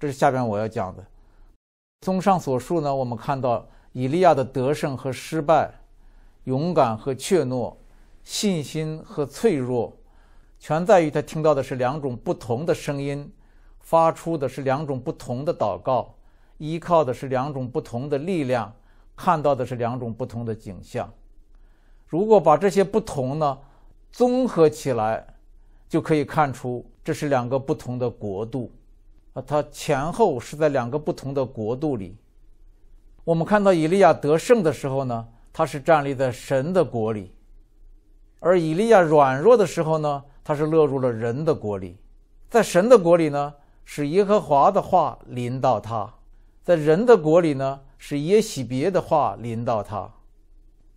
这是下边我要讲的。综上所述呢，我们看到以利亚的得胜和失败，勇敢和怯懦，信心和脆弱，全在于他听到的是两种不同的声音，发出的是两种不同的祷告，依靠的是两种不同的力量，看到的是两种不同的景象。如果把这些不同呢综合起来，就可以看出这是两个不同的国度。啊，他前后是在两个不同的国度里。我们看到以利亚得胜的时候呢，他是站立在神的国里；而以利亚软弱的时候呢，他是落入了人的国里。在神的国里呢，是耶和华的话临到他；在人的国里呢，是耶喜别的话临到他。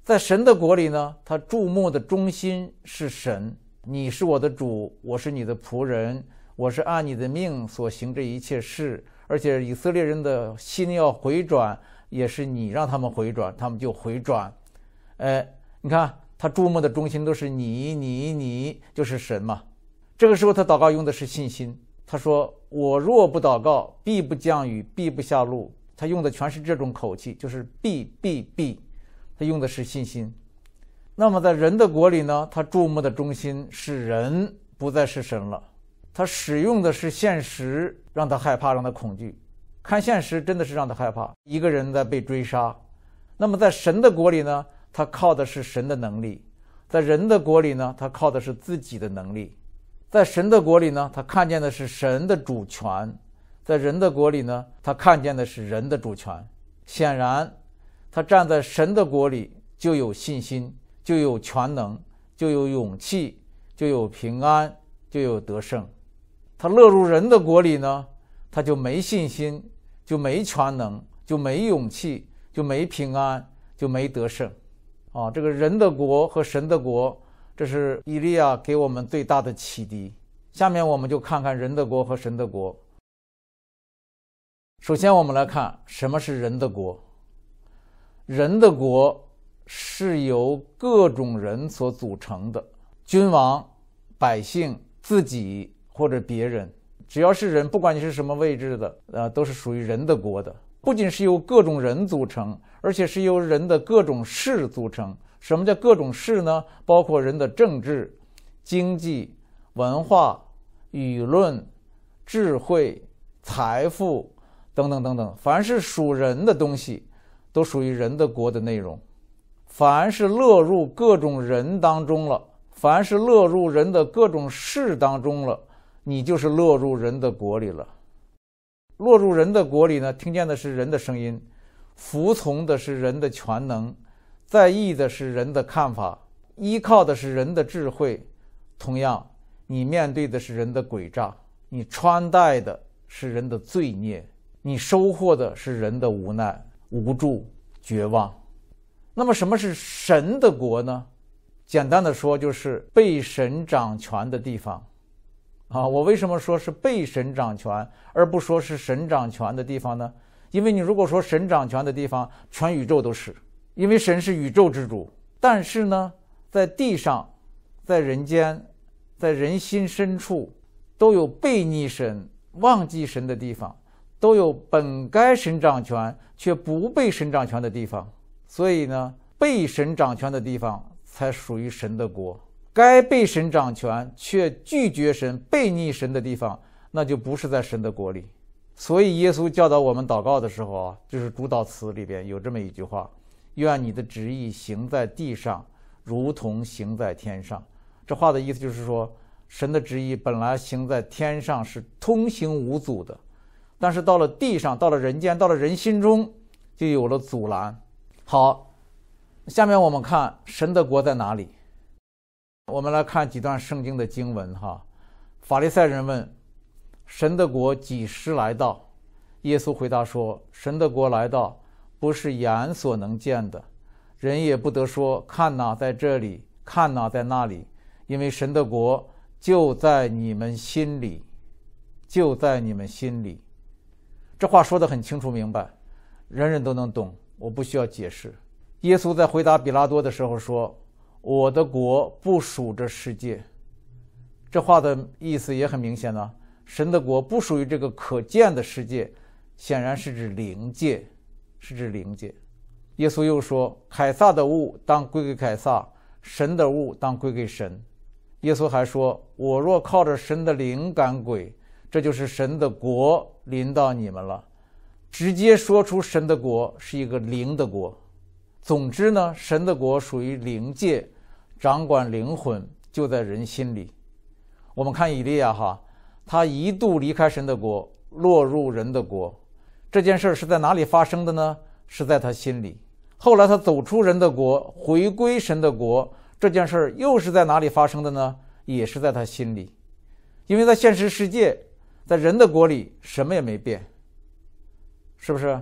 在神的国里呢，他注目的中心是神，你是我的主，我是你的仆人。我是按你的命所行这一切事，而且以色列人的心要回转，也是你让他们回转，他们就回转。哎，你看他注目的中心都是你，你，你，就是神嘛。这个时候他祷告用的是信心，他说：“我若不祷告，必不降雨，必不下路。”他用的全是这种口气，就是必，必，必。他用的是信心。那么在人的国里呢，他注目的中心是人，不再是神了。他使用的是现实，让他害怕，让他恐惧。看现实真的是让他害怕。一个人在被追杀，那么在神的国里呢？他靠的是神的能力；在人的国里呢？他靠的是自己的能力；在神的国里呢？他看见的是神的主权；在人的国里呢？他看见的是人的主权。显然，他站在神的国里就有信心，就有全能，就有勇气，就有平安，就有得胜。他落入人的国里呢，他就没信心，就没全能，就没勇气，就没平安，就没得胜，啊！这个人的国和神的国，这是以利亚给我们最大的启迪。下面我们就看看人的国和神的国。首先，我们来看什么是人的国。人的国是由各种人所组成的，君王、百姓、自己。或者别人，只要是人，不管你是什么位置的，呃，都是属于人的国的。不仅是由各种人组成，而且是由人的各种事组成。什么叫各种事呢？包括人的政治、经济、文化、舆论、智慧、财富等等等等。凡是属人的东西，都属于人的国的内容。凡是落入各种人当中了，凡是落入人的各种事当中了。你就是落入人的国里了。落入人的国里呢，听见的是人的声音，服从的是人的全能，在意的是人的看法，依靠的是人的智慧。同样，你面对的是人的诡诈，你穿戴的是人的罪孽，你收获的是人的无奈、无助、绝望。那么，什么是神的国呢？简单的说，就是被神掌权的地方。啊，我为什么说是被神掌权，而不说是神掌权的地方呢？因为你如果说神掌权的地方，全宇宙都是，因为神是宇宙之主。但是呢，在地上，在人间，在人心深处，都有背逆神、忘记神的地方，都有本该神掌权却不被神掌权的地方。所以呢，被神掌权的地方才属于神的国。该被神掌权却拒绝神、背逆神的地方，那就不是在神的国里。所以耶稣教导我们祷告的时候，啊，就是主祷词里边有这么一句话：“愿你的旨意行在地上，如同行在天上。”这话的意思就是说，神的旨意本来行在天上是通行无阻的，但是到了地上、到了人间、到了人心中，就有了阻拦。好，下面我们看神的国在哪里。我们来看几段圣经的经文哈。法利赛人问：“神的国几时来到？”耶稣回答说：“神的国来到，不是眼所能见的，人也不得说看哪在这里，看哪在那里，因为神的国就在你们心里，就在你们心里。”这话说的很清楚明白，人人都能懂，我不需要解释。耶稣在回答比拉多的时候说。我的国不属这世界，这话的意思也很明显呢。神的国不属于这个可见的世界，显然是指灵界，是指灵界。耶稣又说：“凯撒的物当归给凯撒，神的物当归给神。”耶稣还说：“我若靠着神的灵感鬼，这就是神的国临到你们了。”直接说出神的国是一个灵的国。总之呢，神的国属于灵界。掌管灵魂就在人心里。我们看以利亚哈，他一度离开神的国，落入人的国。这件事是在哪里发生的呢？是在他心里。后来他走出人的国，回归神的国。这件事又是在哪里发生的呢？也是在他心里。因为在现实世界，在人的国里，什么也没变。是不是？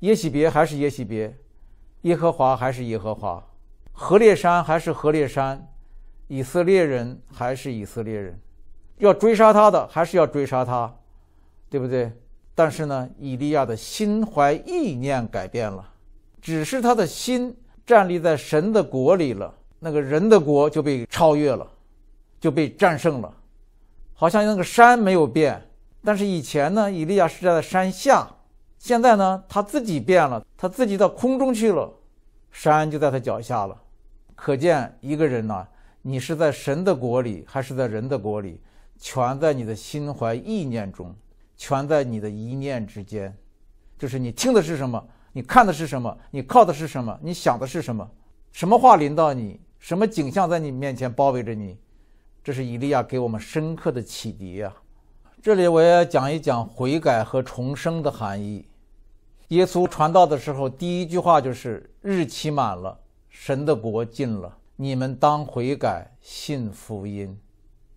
耶西别还是耶西别，耶和华还是耶和华。何列山还是何列山，以色列人还是以色列人，要追杀他的还是要追杀他，对不对？但是呢，以利亚的心怀意念改变了，只是他的心站立在神的国里了，那个人的国就被超越了，就被战胜了。好像那个山没有变，但是以前呢，以利亚是在山下，现在呢，他自己变了，他自己到空中去了，山就在他脚下了。可见一个人呢，你是在神的国里，还是在人的国里，全在你的心怀意念中，全在你的一念之间，就是你听的是什么，你看的是什么，你靠的是什么，你想的是什么，什么话临到你，什么景象在你面前包围着你，这是以利亚给我们深刻的启迪呀。这里我要讲一讲悔改和重生的含义。耶稣传道的时候，第一句话就是“日期满了”。神的国近了，你们当悔改，信福音。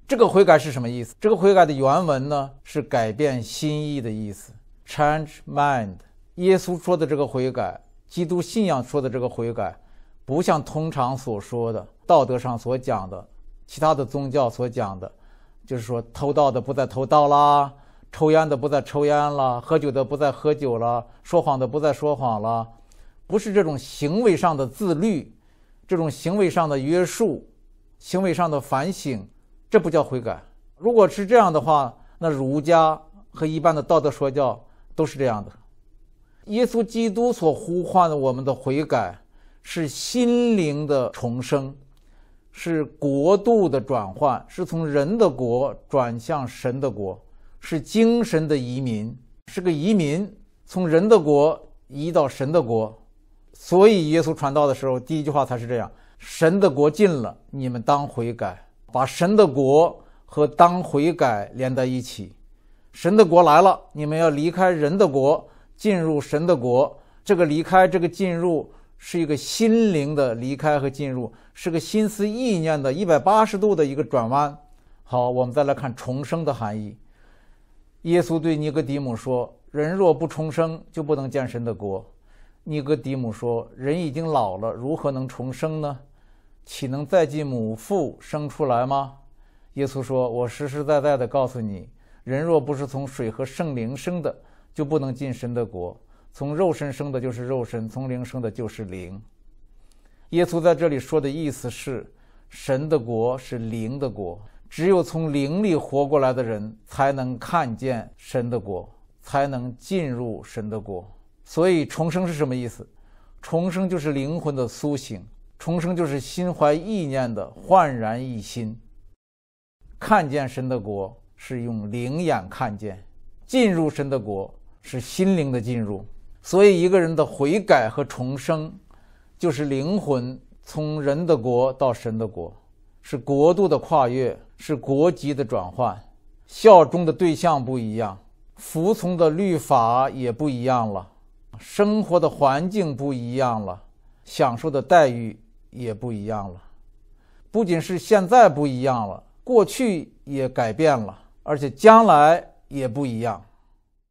这个悔改是什么意思？这个悔改的原文呢，是改变心意的意思 （change mind）。耶稣说的这个悔改，基督信仰说的这个悔改，不像通常所说的道德上所讲的、其他的宗教所讲的，就是说偷盗的不再偷盗啦，抽烟的不再抽烟了，喝酒的不再喝酒了，说谎的不再说谎了。不是这种行为上的自律，这种行为上的约束，行为上的反省，这不叫悔改。如果是这样的话，那儒家和一般的道德说教都是这样的。耶稣基督所呼唤的我们的悔改，是心灵的重生，是国度的转换，是从人的国转向神的国，是精神的移民，是个移民从人的国移到神的国。所以，耶稣传道的时候，第一句话他是这样：“神的国近了，你们当悔改。”把神的国和当悔改连在一起。神的国来了，你们要离开人的国，进入神的国。这个离开，这个进入，是一个心灵的离开和进入，是个心思意念的一百八十度的一个转弯。好，我们再来看重生的含义。耶稣对尼哥底母说：“人若不重生，就不能见神的国。”尼格底姆说：“人已经老了，如何能重生呢？岂能再进母腹生出来吗？”耶稣说：“我实实在在的告诉你，人若不是从水和圣灵生的，就不能进神的国。从肉身生的就是肉身，从灵生的就是灵。”耶稣在这里说的意思是，神的国是灵的国，只有从灵里活过来的人，才能看见神的国，才能进入神的国。所以重生是什么意思？重生就是灵魂的苏醒，重生就是心怀意念的焕然一新。看见神的国是用灵眼看见，进入神的国是心灵的进入。所以一个人的悔改和重生，就是灵魂从人的国到神的国，是国度的跨越，是国籍的转换，效忠的对象不一样，服从的律法也不一样了。生活的环境不一样了，享受的待遇也不一样了。不仅是现在不一样了，过去也改变了，而且将来也不一样。